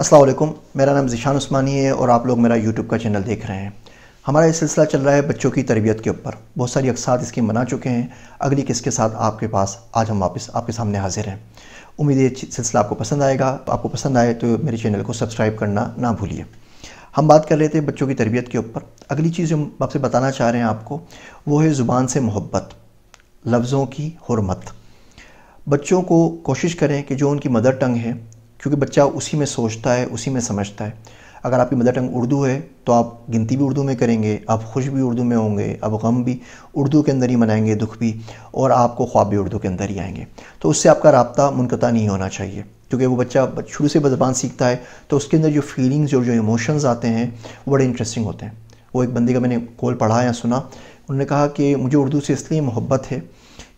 असलम मेरा नाम ज़िशान उस्मानी है और आप लोग मेरा यूट्यूब का चैनल देख रहे हैं हमारा ये सिलसिला चल रहा है बच्चों की तरबियत के ऊपर बहुत सारी अकसात इसकी मना चुके हैं अगली के साथ आपके पास आज हम वापस आपके सामने हाजिर हैं उम्मीद ये सिलसिला आपको पसंद आएगा आपको पसंद आए तो मेरे चैनल को सब्सक्राइब करना ना भूलिए हम बात कर रहे थे बच्चों की तरबियत के ऊपर अगली चीज़ जो हम आपसे बताना चाह रहे हैं आपको वो है ज़ुबान से मोहब्बत लफ्ज़ों की हरमत बच्चों को कोशिश करें कि जो उनकी मदर टंग है क्योंकि बच्चा उसी में सोचता है उसी में समझता है अगर आपकी मदर टंग उर्दू है तो आप गिनती भी उर्दू में करेंगे आप खुश भी उर्दू में होंगे आप गम भी उर्दू के अंदर ही मनाएंगे दुख भी और आपको ख्वाब भी उर्दू के अंदर ही आएंगे तो उससे आपका रबता मुनक़ा नहीं होना चाहिए क्योंकि वो बच्चा शुरू से जबान सीखता है तो उसके अंदर जो फीलिंग्स और जो इमोशंस आते हैं वो बड़े इंटरेस्टिंग होते हैं वो एक बंदे का मैंने कॉल पढ़ा या सुना उन्होंने कहा कि मुझे उर्दू से इसलिए मोहब्बत है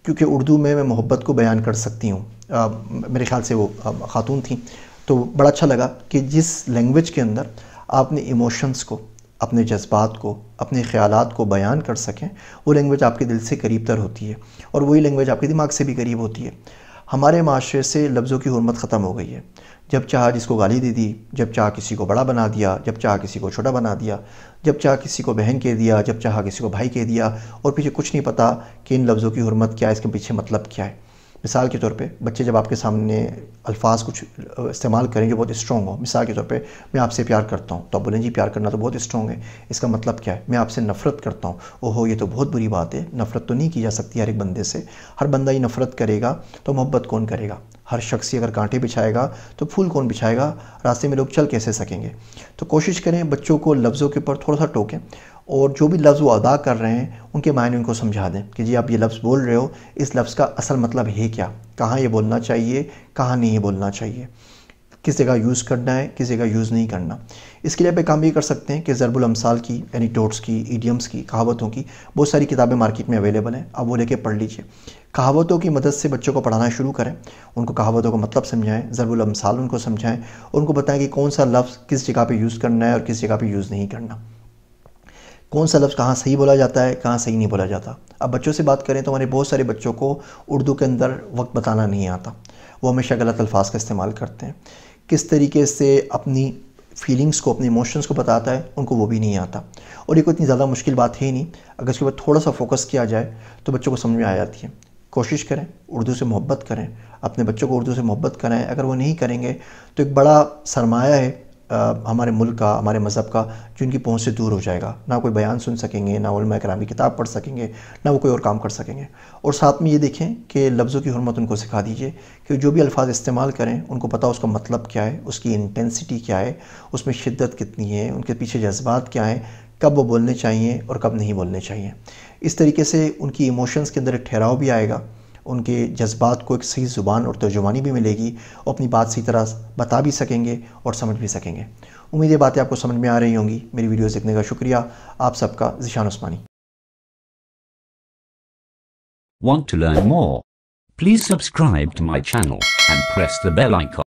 क्योंकि उर्दू में मैं मोहब्बत को बयान कर सकती हूँ मेरे ख्याल से वो ख़ातून थी तो बड़ा अच्छा लगा कि जिस लैंग्वेज के अंदर आपने इमोशंस को अपने जज्बात को अपने ख्याल को बयान कर सकें वो लैंग्वेज आपके दिल से करीब तर होती है और वही लैंग्वेज आपके दिमाग से भी करीब होती है हमारे माशरे से लफ्ज़ों की हरमत ख़त्म हो गई है जब चाह जिसको गाली दे दी जब चाह किसी को बड़ा बना दिया जब चाह किसी को छोटा बना दिया जब चाह किसी को बहन कह दिया जब चाह किसी को भाई कह दिया और पीछे कुछ नहीं पता कि इन लफ्ज़ों की हरमत क्या है इसके पीछे मतलब क्या है मिसाल के तौर पे बच्चे जब आपके सामने अल्फाज कुछ इस्तेमाल करें जो बहुत स्ट्रॉन्ग हो मिसाल के तौर पे मैं आपसे प्यार करता हूँ तो आप बोलें जी प्यार करना तो बहुत स्ट्रॉग है इसका मतलब क्या है मैं आपसे नफ़रत करता हूँ ओहो ये तो बहुत बुरी बात है नफ़रत तो नहीं की जा सकती हर एक बंदे से हर बंदा ये नफ़रत करेगा तो मोहब्बत कौन करेगा हर शख्स अगर कांटे बिछाएगा तो फूल कौन बिछाएगा रास्ते में लोग चल कैसे सकेंगे तो कोशिश करें बच्चों को लफ्ज़ों के ऊपर थोड़ा सा टोकें और जो भी लफ्ज़ वो अदा कर रहे हैं उनके मायने उनको समझा दें कि जी आप ये लफ्ज़ बोल रहे हो इस लफ्ज़ का असल मतलब है क्या कहाँ ये बोलना चाहिए कहाँ नहीं बोलना चाहिए किस जगह यूज़ करना है किस जगह यूज़ नहीं करना इसके लिए आप एक काम ये कर सकते हैं कि ज़रबुल अमसाल की एनीटोट्स की ईडियम्स की कहावतों की बहुत सारी किताबें मार्केट में अवेलेबल हैं आप वो लेके पढ़ लीजिए कहावतों की मदद से बच्चों को पढ़ाना शुरू करें उनको कहावतों का मतलब समझाएं ज़रबुल अमसाल उनको समझाएं उनको बताएं कि कौन सा लफ्ज़ किस जगह पर यूज़ करना है और किस जगह पर यूज़ नहीं करना कौन सा लफ्ज़ कहाँ सही बोला जाता है कहाँ सही नहीं बोला जाता अब बच्चों से बात करें तो हमारे बहुत सारे बच्चों को उर्दू के अंदर वक्त बताना नहीं आता वो हमेशा गलत अल्फाज का इस्तेमाल करते हैं किस तरीके से अपनी फीलिंग्स को अपने इमोशंस को बताता है उनको वो भी नहीं आता और ये कोई इतनी ज़्यादा मुश्किल बात है ही नहीं अगर इसके ऊपर थोड़ा सा फोकस किया जाए तो बच्चों को समझ में आ जाती है कोशिश करें उर्दू से मोहब्बत करें अपने बच्चों को उर्दू से मोहब्बत कराएं अगर वो नहीं करेंगे तो एक बड़ा सरमाया है हमारे मुल्क का हमारे मज़हब का जो इनकी पहुँच से दूर हो जाएगा ना कोई बयान सुन सकेंगे ना उलमा कराम की किताब पढ़ सकेंगे ना वो कोई और काम कर सकेंगे और साथ में ये देखें कि लफ्ज़ों की हरमत उनको सिखा दीजिए कि जो भी अल्फाज इस्तेमाल करें उनको पता उसका मतलब क्या है उसकी इंटेंसिटी क्या है उसमें शिद्दत कितनी है उनके पीछे जज्बात क्या हैं कब वो बोलने चाहिए और कब नहीं बोलने चाहिए इस तरीके से उनकी इमोशंस के अंदर ठहराव भी आएगा उनके जज्बात को एक सही ज़ुबान और तर्जुमानी भी मिलेगी और अपनी बात सही तरह बता भी सकेंगे और समझ भी सकेंगे उम्मीद है बातें आपको समझ में आ रही होंगी मेरी वीडियो देखने का शुक्रिया आप सबका जिशान उस्मानी Want to learn more? Please subscribe to my channel and press the bell icon.